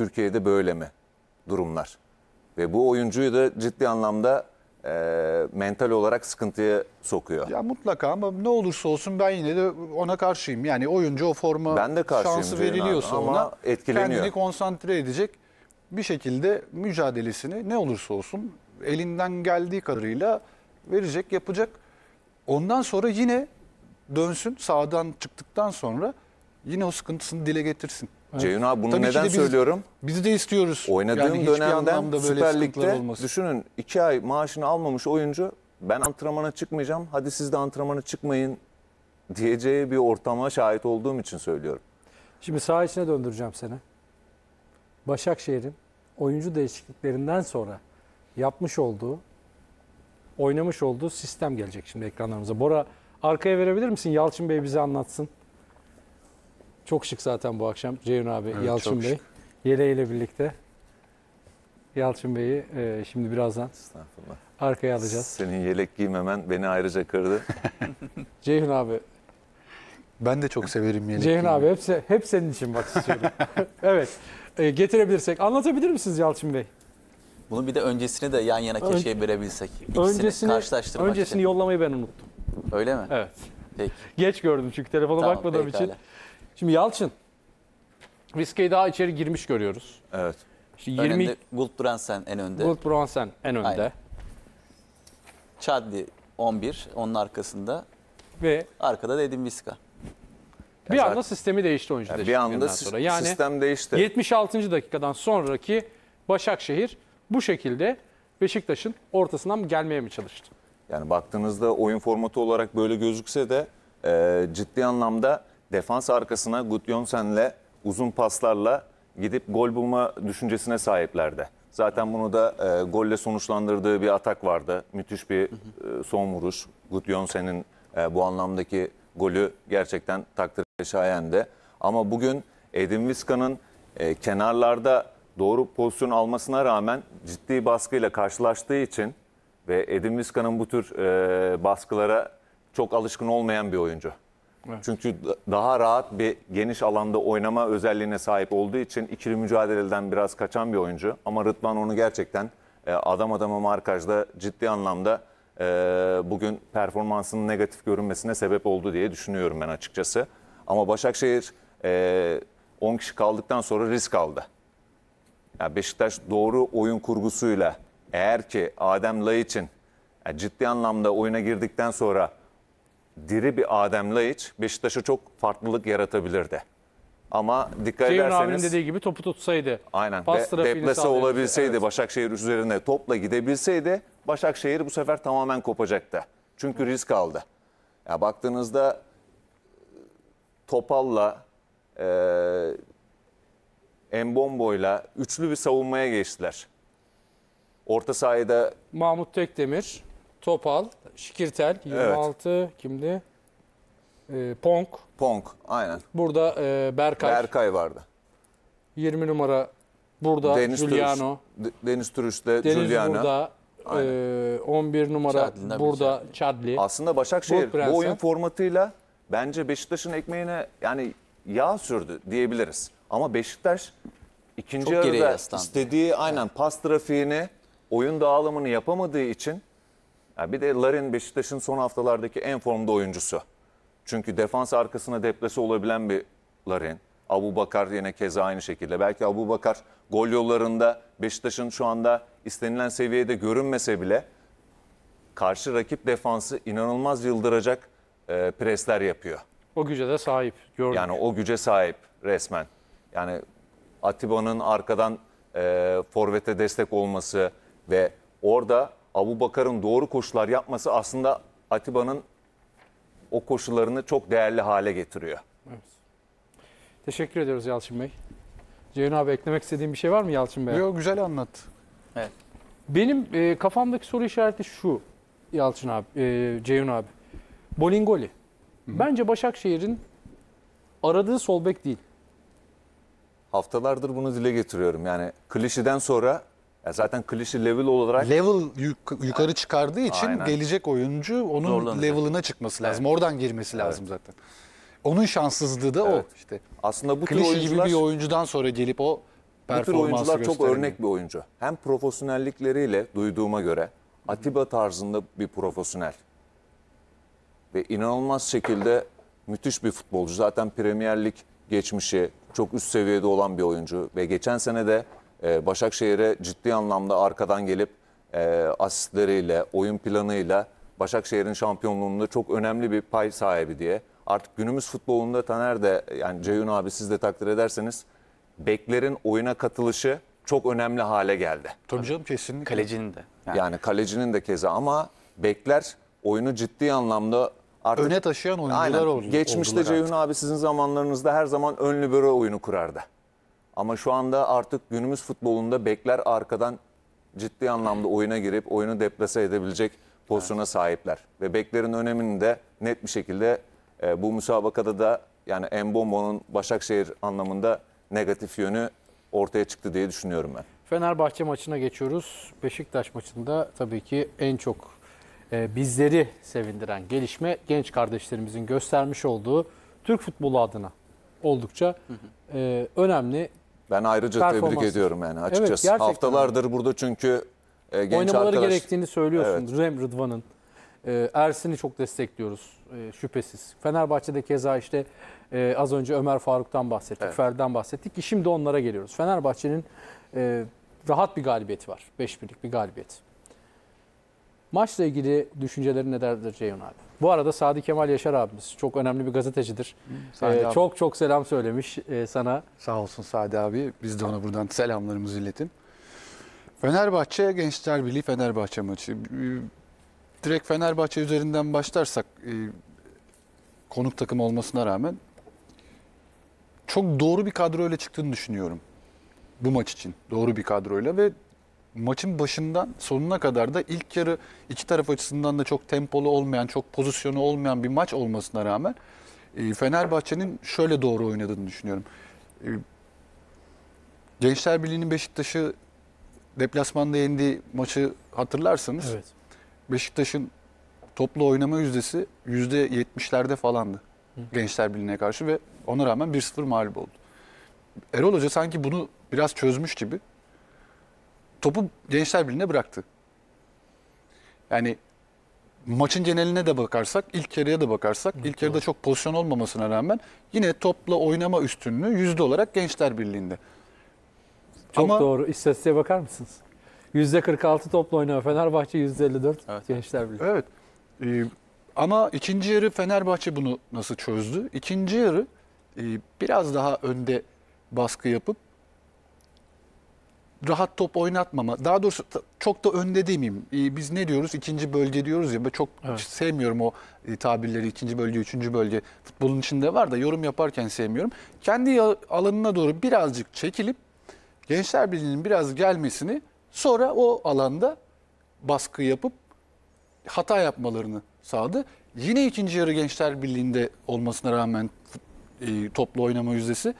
Türkiye'de böyle mi durumlar? Ve bu oyuncuyu da ciddi anlamda e, mental olarak sıkıntıya sokuyor. Ya mutlaka ama ne olursa olsun ben yine de ona karşıyım. Yani oyuncu o forma ben de şansı veriliyorsa ama ona etkileniyor. kendini konsantre edecek bir şekilde mücadelesini ne olursa olsun elinden geldiği kadarıyla verecek, yapacak. Ondan sonra yine dönsün sağdan çıktıktan sonra yine o sıkıntısını dile getirsin. Evet. Ceyhun abi bunu Tabii neden biz, söylüyorum? Bizi de istiyoruz. Oynadığım yani dönemden böyle Süper Lig'de düşünün 2 ay maaşını almamış oyuncu ben antrenmana çıkmayacağım hadi siz de antrenmana çıkmayın diyeceği bir ortama şahit olduğum için söylüyorum. Şimdi saha içine döndüreceğim seni. Başakşehir'in oyuncu değişikliklerinden sonra yapmış olduğu, oynamış olduğu sistem gelecek şimdi ekranlarımıza. Bora arkaya verebilir misin? Yalçın Bey bize anlatsın. Çok şık zaten bu akşam Ceyhun abi, evet, Yalçın Bey. Şık. Yele ile birlikte Yalçın Bey'i e, şimdi birazdan arkaya alacağız. Senin yelek giymemen beni ayrıca kırdı. Ceyhun abi. Ben de çok severim yelek Ceyhun giymeyi. abi hepsi, hep senin için bak istiyorum. evet e, getirebilirsek. Anlatabilir misiniz Yalçın Bey? Bunu bir de öncesini de yan yana keşeye verebilsek. öncesini, karşılaştırmak Öncesini için. yollamayı ben unuttum. Öyle mi? Evet. Peki. Geç gördüm çünkü telefona tamam, bakmadığım pekala. için. Şimdi Yalçın, Riske'yi daha içeri girmiş görüyoruz. Evet. Şimdi 20 Önünde Gulbrandsen en önde. Gold Bronsen en önde Aynen. Chadli 11. Onun arkasında. ve Arkada da Edin Viska. bir anda sistemi değişti oyuncu Yani bir anda sonra. Yani sistem değişti. 76. dakikadan sonraki Başakşehir bu şekilde Beşiktaş'ın ortasından gelmeye mi çalıştı? Yani baktığınızda oyun formatı olarak böyle gözükse de e, ciddi anlamda defans arkasına Gudjonsen'le uzun paslarla gidip gol bulma düşüncesine sahiplerdi. Zaten bunu da e, golle sonuçlandırdığı bir atak vardı. Müthiş bir e, son vuruş. Gudjonsen'in e, bu anlamdaki golü gerçekten takdire şayende. Ama bugün Edin Viska'nın e, kenarlarda doğru pozisyon almasına rağmen ciddi baskıyla karşılaştığı için ve Edin Viska'nın bu tür e, baskılara çok alışkın olmayan bir oyuncu. Evet. Çünkü daha rahat bir geniş alanda oynama özelliğine sahip olduğu için ikili mücadeleden biraz kaçan bir oyuncu. Ama Rıdvan onu gerçekten e, adam adama markajda ciddi anlamda e, bugün performansının negatif görünmesine sebep oldu diye düşünüyorum ben açıkçası. Ama Başakşehir 10 e, kişi kaldıktan sonra risk aldı. Yani Beşiktaş doğru oyun kurgusuyla eğer ki Adem için ciddi anlamda oyuna girdikten sonra diri bir Adem Laiç Beşiktaş'a çok farklılık yaratabilirdi. Ama dikkat Ceyhun ederseniz... dediği gibi topu tutsaydı. Aynen. Pas de, deplase olabilseydi, evet. Başakşehir üzerine topla gidebilseydi Başakşehir bu sefer tamamen kopacaktı. Çünkü risk aldı. Ya baktığınızda Topal'la e, Embombo'yla üçlü bir savunmaya geçtiler. Orta sahada Mahmut Tekdemir, Topal, Şikirtel 26 kimdi? Ee, Pong. Pong aynen. Burada e, Berkay. Berkay vardı. 20 numara burada Deniz Giuliano. Türüş, Deniz Turuş'ta. Deniz Giuliano. burada. E, aynen. 11 numara Chadli, burada Chadli. Aslında Başakşehir bu oyun Prensen. formatıyla bence Beşiktaş'ın ekmeğine yani yağ sürdü diyebiliriz. Ama Beşiktaş ikinci Çok yarıda istediği aynen pas trafiğini oyun dağılımını yapamadığı için Ha bir de Larin Beşiktaş'ın son haftalardaki en formda oyuncusu. Çünkü defans arkasına deplesi olabilen bir Larin. Abu Bakar yine keza aynı şekilde. Belki Abu Bakar gol yollarında Beşiktaş'ın şu anda istenilen seviyede görünmese bile karşı rakip defansı inanılmaz yıldıracak e, presler yapıyor. O güce de sahip. Gördük. Yani o güce sahip resmen. Yani Atiba'nın arkadan e, forvete destek olması ve orada Abu Bakar'ın doğru koşular yapması aslında Atiba'nın o koşularını çok değerli hale getiriyor. Evet. Teşekkür ediyoruz Yalçın Bey. Ceyhun abi eklemek istediğin bir şey var mı Yalçın Bey? Yok güzel anlattı. Evet. Benim e, kafamdaki soru işareti şu Yalçın abi, e, Ceyhun abi. Bolingoli. Hı -hı. Bence Başakşehir'in aradığı sol bek değil. Haftalardır bunu dile getiriyorum. Yani klişeden sonra ya zaten klişe level olarak Level yuk- yukarı çıkardığı için Aynen. gelecek oyuncu onun Zorlanacak. level'ına çıkması lazım. Oradan girmesi lazım zaten. Onun şanssızlığı da Evet. o işte. aslında bu tür Klişe gibi bir oyuncudan sonra gelip o bu tür oyuncular çok örnek bir oyuncu. Hem profesyonellikleriyle duyduğuma göre Atiba tarzında bir profesyonel. Ve inanılmaz şekilde müthiş bir futbolcu. Zaten Premier Lig geçmişi çok üst seviyede olan bir oyuncu. Ve geçen sene de ee, Başakşehir'e ciddi anlamda arkadan gelip e, asistleriyle, oyun planıyla Başakşehir'in şampiyonluğunda çok önemli bir pay sahibi diye. Artık günümüz futbolunda Taner de yani Ceyhun abi siz de takdir ederseniz beklerin oyuna katılışı çok önemli hale geldi. Tabii canım kesinlikle. Kalecinin de. Yani, yani kalecinin de keza ama bekler oyunu ciddi anlamda artık öne taşıyan oyuncular aynen, oldu. Geçmişte Ceyhun abi sizin zamanlarınızda her zaman ön libero oyunu kurardı. Ama şu anda artık günümüz futbolunda bekler arkadan ciddi anlamda oyuna girip oyunu deplase edebilecek pozisyona sahipler. Ve beklerin önemini de net bir şekilde e, bu müsabakada da yani Embombo'nun Başakşehir anlamında negatif yönü ortaya çıktı diye düşünüyorum ben. Fenerbahçe maçına geçiyoruz. Beşiktaş maçında tabii ki en çok e, bizleri sevindiren gelişme genç kardeşlerimizin göstermiş olduğu Türk futbolu adına oldukça hı hı. E, önemli ben ayrıca tebrik ediyorum yani açıkçası. Evet, Haftalardır burada çünkü e, genç Oynamaları arkadaş... gerektiğini söylüyorsun evet. Rem Rıdvan'ın. E, Ersin'i çok destekliyoruz e, şüphesiz. Fenerbahçe'de keza işte e, az önce Ömer Faruk'tan bahsettik, evet. Ferdi'den bahsettik ki şimdi onlara geliyoruz. Fenerbahçe'nin e, rahat bir galibiyeti var. 5-1'lik bir galibiyet. Maçla ilgili düşüncelerin nelerdir Ceyhun abi? Bu arada Sadi Kemal Yaşar abimiz çok önemli bir gazetecidir. Ee, abi. çok çok selam söylemiş e, sana. Sağ olsun Sadi abi. Biz de ona buradan selamlarımızı iletin. Fenerbahçe Gençler Birliği Fenerbahçe maçı. Ee, direkt Fenerbahçe üzerinden başlarsak e, konuk takım olmasına rağmen çok doğru bir kadroyla çıktığını düşünüyorum. Bu maç için doğru bir kadroyla ve maçın başından sonuna kadar da ilk yarı iki taraf açısından da çok tempolu olmayan, çok pozisyonu olmayan bir maç olmasına rağmen e, Fenerbahçe'nin şöyle doğru oynadığını düşünüyorum. E, Gençler Birliği'nin Beşiktaş'ı deplasmanda yendiği maçı hatırlarsanız evet. Beşiktaş'ın toplu oynama yüzdesi %70'lerde falandı. Hı. Gençler Birliği'ne karşı ve ona rağmen 1-0 mağlup oldu. Erol Hoca sanki bunu biraz çözmüş gibi topu Gençler Birliği'ne bıraktı. Yani maçın geneline de bakarsak, ilk yarıya da bakarsak, evet, ilk yarıda çok pozisyon olmamasına rağmen yine topla oynama üstünlüğü yüzde olarak Gençler Birliği'nde. Çok Ama, doğru. İstatistiğe bakar mısınız? Yüzde 46 topla oynuyor Fenerbahçe, yüzde 54 evet. Gençler Birliği. Evet. Ee, ama ikinci yarı Fenerbahçe bunu nasıl çözdü? İkinci yarı e, biraz daha önde baskı yapıp rahat top oynatmama. Daha doğrusu çok da önde demeyeyim. Ee, biz ne diyoruz? İkinci bölge diyoruz ya. Ben çok evet. sevmiyorum o e, tabirleri. ikinci bölge, üçüncü bölge. Futbolun içinde var da yorum yaparken sevmiyorum. Kendi alanına doğru birazcık çekilip Gençler Birliği'nin biraz gelmesini sonra o alanda baskı yapıp hata yapmalarını sağladı. Yine ikinci yarı Gençler Birliği'nde olmasına rağmen e, toplu oynama yüzdesi